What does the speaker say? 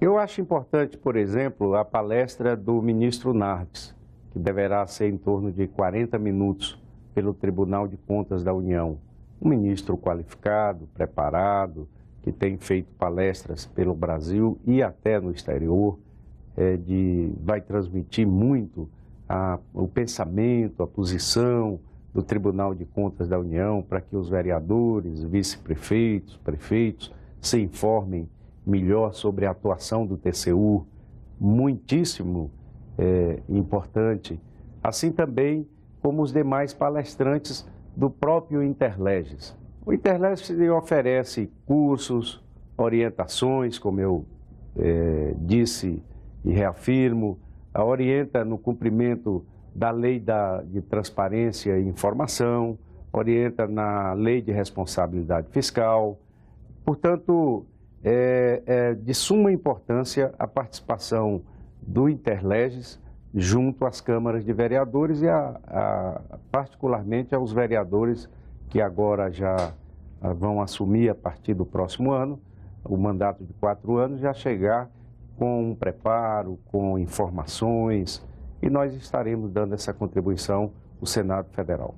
Eu acho importante, por exemplo, a palestra do ministro Nardes, que deverá ser em torno de 40 minutos pelo Tribunal de Contas da União. Um ministro qualificado, preparado, que tem feito palestras pelo Brasil e até no exterior, é de, vai transmitir muito a, o pensamento, a posição do Tribunal de Contas da União para que os vereadores, vice-prefeitos, prefeitos se informem melhor sobre a atuação do TCU, muitíssimo é, importante, assim também como os demais palestrantes do próprio Interleges. O Interleges oferece cursos, orientações, como eu é, disse e reafirmo, orienta no cumprimento da lei da, de transparência e informação, orienta na lei de responsabilidade fiscal. Portanto, é, é de suma importância a participação do Interleges junto às câmaras de vereadores e a, a, particularmente aos vereadores que agora já ah, vão assumir a partir do próximo ano, o mandato de quatro anos, já chegar com um preparo, com informações, e nós estaremos dando essa contribuição ao Senado Federal.